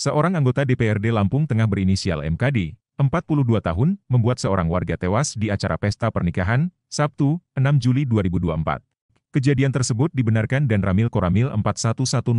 Seorang anggota DPRD Lampung Tengah berinisial MKD, 42 tahun, membuat seorang warga tewas di acara pesta pernikahan, Sabtu, 6 Juli 2024. Kejadian tersebut dibenarkan dan Ramil Koramil 41109,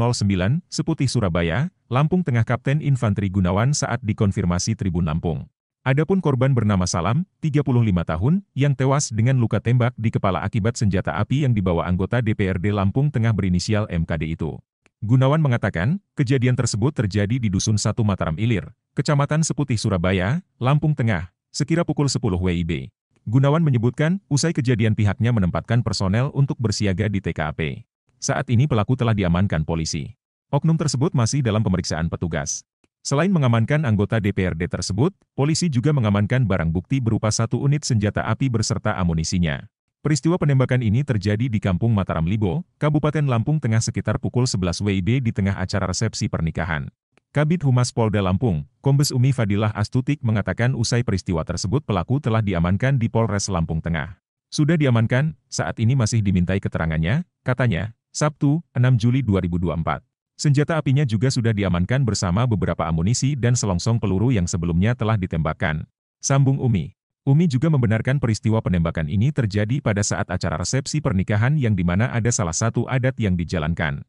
Seputih Surabaya, Lampung Tengah Kapten Infanteri Gunawan saat dikonfirmasi Tribun Lampung. Adapun korban bernama Salam, 35 tahun, yang tewas dengan luka tembak di kepala akibat senjata api yang dibawa anggota DPRD Lampung Tengah berinisial MKD itu. Gunawan mengatakan, kejadian tersebut terjadi di Dusun satu Mataram Ilir, Kecamatan Seputih Surabaya, Lampung Tengah, sekira pukul 10 WIB. Gunawan menyebutkan, usai kejadian pihaknya menempatkan personel untuk bersiaga di TKP. Saat ini pelaku telah diamankan polisi. Oknum tersebut masih dalam pemeriksaan petugas. Selain mengamankan anggota DPRD tersebut, polisi juga mengamankan barang bukti berupa satu unit senjata api berserta amunisinya. Peristiwa penembakan ini terjadi di Kampung Mataram Libo, Kabupaten Lampung Tengah sekitar pukul 11 WIB di tengah acara resepsi pernikahan. Kabit Humas Polda Lampung, Kombes Umi Fadilah Astutik mengatakan usai peristiwa tersebut pelaku telah diamankan di Polres Lampung Tengah. Sudah diamankan, saat ini masih dimintai keterangannya, katanya, Sabtu, 6 Juli 2024. Senjata apinya juga sudah diamankan bersama beberapa amunisi dan selongsong peluru yang sebelumnya telah ditembakkan. Sambung Umi. Umi juga membenarkan peristiwa penembakan ini terjadi pada saat acara resepsi pernikahan yang dimana ada salah satu adat yang dijalankan.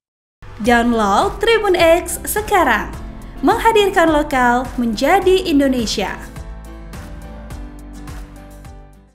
Download Tribun X sekarang, menghadirkan lokal menjadi Indonesia.